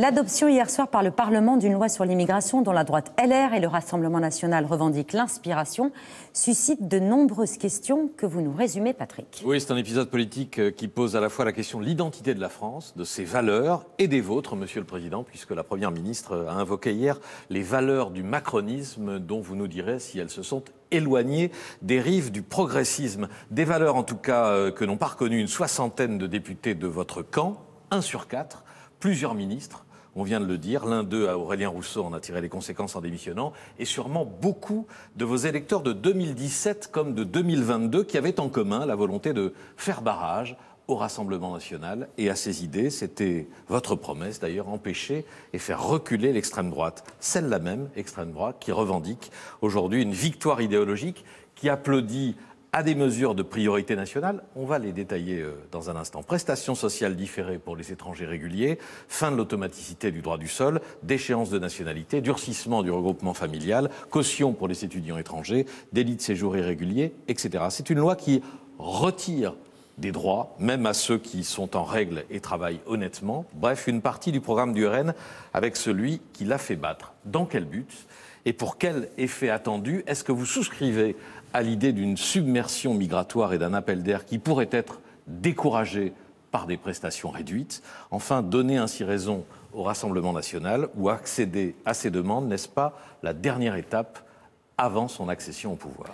L'adoption hier soir par le Parlement d'une loi sur l'immigration dont la droite LR et le Rassemblement national revendiquent l'inspiration suscite de nombreuses questions que vous nous résumez, Patrick. Oui, c'est un épisode politique euh, qui pose à la fois la question de l'identité de la France, de ses valeurs et des vôtres, Monsieur le Président, puisque la Première ministre a invoqué hier les valeurs du macronisme dont vous nous direz si elles se sont éloignées des rives du progressisme, des valeurs en tout cas euh, que n'ont pas reconnues une soixantaine de députés de votre camp, un sur quatre, plusieurs ministres on vient de le dire, l'un d'eux, Aurélien Rousseau, en a tiré les conséquences en démissionnant, et sûrement beaucoup de vos électeurs de 2017 comme de 2022 qui avaient en commun la volonté de faire barrage au Rassemblement national et à ses idées. C'était votre promesse d'ailleurs, empêcher et faire reculer l'extrême droite. Celle-là même, extrême droite, qui revendique aujourd'hui une victoire idéologique qui applaudit à des mesures de priorité nationale. On va les détailler euh, dans un instant. Prestations sociales différées pour les étrangers réguliers, fin de l'automaticité du droit du sol, déchéance de nationalité, durcissement du regroupement familial, caution pour les étudiants étrangers, délit de séjour irrégulier, etc. C'est une loi qui retire des droits, même à ceux qui sont en règle et travaillent honnêtement. Bref, une partie du programme du RN avec celui qui l'a fait battre. Dans quel but et pour quel effet attendu Est-ce que vous souscrivez à l'idée d'une submersion migratoire et d'un appel d'air qui pourrait être découragé par des prestations réduites Enfin, donner ainsi raison au Rassemblement national ou accéder à ces demandes, n'est-ce pas la dernière étape avant son accession au pouvoir